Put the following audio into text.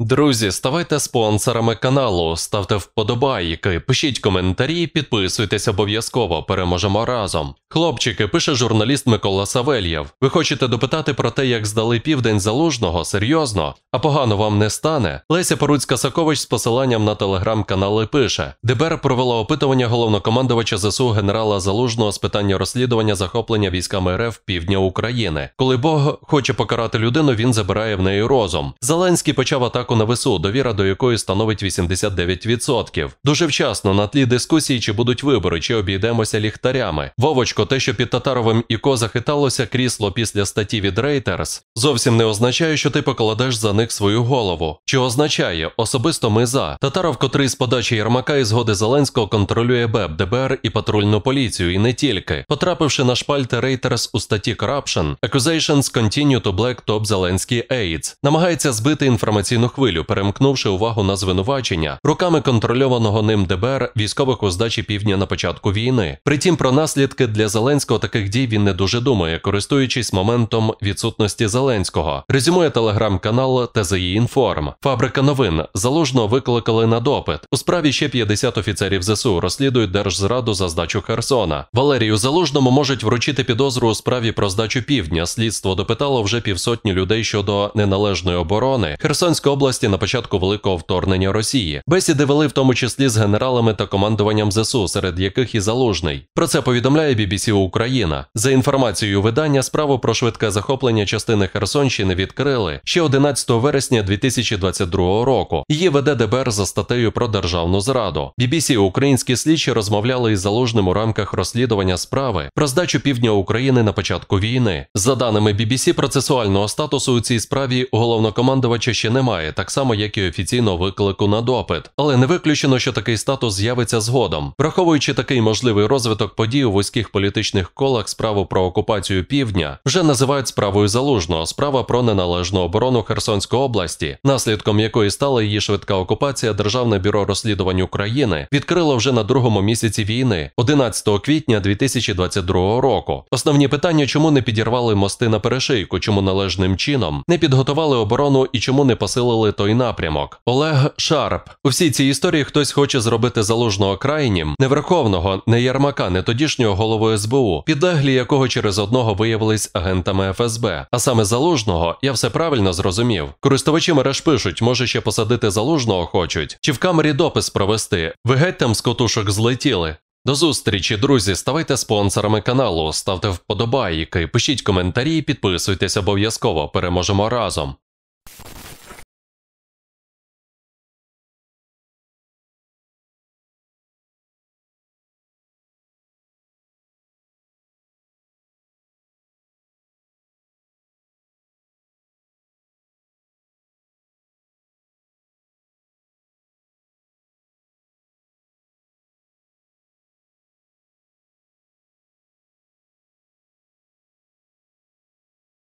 Друзі, ставайте спонсорами каналу, ставте вподобайки, пишіть коментарі, підписуйтесь обов'язково, переможемо разом. Хлопчики, пише журналіст Микола Савельєв. Ви хочете допитати про те, як здали південь залужного? Серйозно, а погано вам не стане. Леся Поруцька Сакович з посиланням на телеграм-канали пише: ДБР провела опитування головнокомандувача ЗСУ генерала Залужного з питання розслідування захоплення військами РФ півдня України. Коли Бог хоче покарати людину, він забирає в неї розум. Зеленський почав атаку атаку на ВСУ, довіра до якої становить 89%. Дуже вчасно на тлі дискусії, чи будуть вибори, чи обійдемося ліхтарями. Вовочко, те, що під татаровим іко захиталося крісло після статті від Reuters, зовсім не означає, що ти покладеш за них свою голову. Чи означає особисто ми за татаров, котрий з подачі Єрмака і згоди Зеленського контролює БЕБ, ДБР і патрульну поліцію, і не тільки потрапивши на шпальти Reuters у статті Corruption, Accusations continue to black top Zelensky AIDS, намагається збити інформаційну хвилю, перемкнувши увагу на звинувачення руками контрольованого ним ДБР військових у здачі півдня на початку війни. Притім, про наслідки для Зеленського таких дій він не дуже думає, користуючись моментом відсутності Зеленського. Резюмує телеграм-канал ТЗІ Інформ. Фабрика новин заложно викликали на допит. У справі ще 50 офіцерів ЗСУ розслідують держзраду за здачу Херсона. Валерію Залужному можуть вручити підозру у справі про здачу півдня. Слідство допитало вже півсотні людей щодо неналежної оборони. Херсонська область області на початку великого вторгнення Росії. Бесіди вели в тому числі з генералами та командуванням ЗСУ, серед яких і залужний. Про це повідомляє BBC Україна. За інформацією видання, справу про швидке захоплення частини Херсонщини відкрили ще 11 вересня 2022 року. Її веде ДБР за статтею про державну зраду. BBC українські слідчі розмовляли із залужним у рамках розслідування справи про здачу півдня України на початку війни. За даними BBC, процесуального статусу у цій справі головнокомандувача ще немає так само, як і офіційно виклику на допит, але не виключено, що такий статус з'явиться згодом, враховуючи такий можливий розвиток подій у вузьких політичних колах справу про окупацію півдня, вже називають справою залужного справа про неналежну оборону Херсонської області, наслідком якої стала її швидка окупація Державне бюро розслідувань України, відкрило вже на другому місяці війни, 11 квітня 2022 року. Основні питання, чому не підірвали мости на перешийку, чому належним чином не підготували оборону і чому не посилили обрали той напрямок. Олег Шарп. У всій цій історії хтось хоче зробити залужного крайнім, не Верховного, не Ярмака, не тодішнього голови СБУ, підлеглі якого через одного виявились агентами ФСБ. А саме залужного я все правильно зрозумів. Користувачі мереж пишуть, може ще посадити залужного хочуть, чи в камері допис провести. Ви геть там з котушок злетіли. До зустрічі, друзі. Ставайте спонсорами каналу, ставте вподобайки, пишіть коментарі, і підписуйтесь обов'язково. Переможемо разом.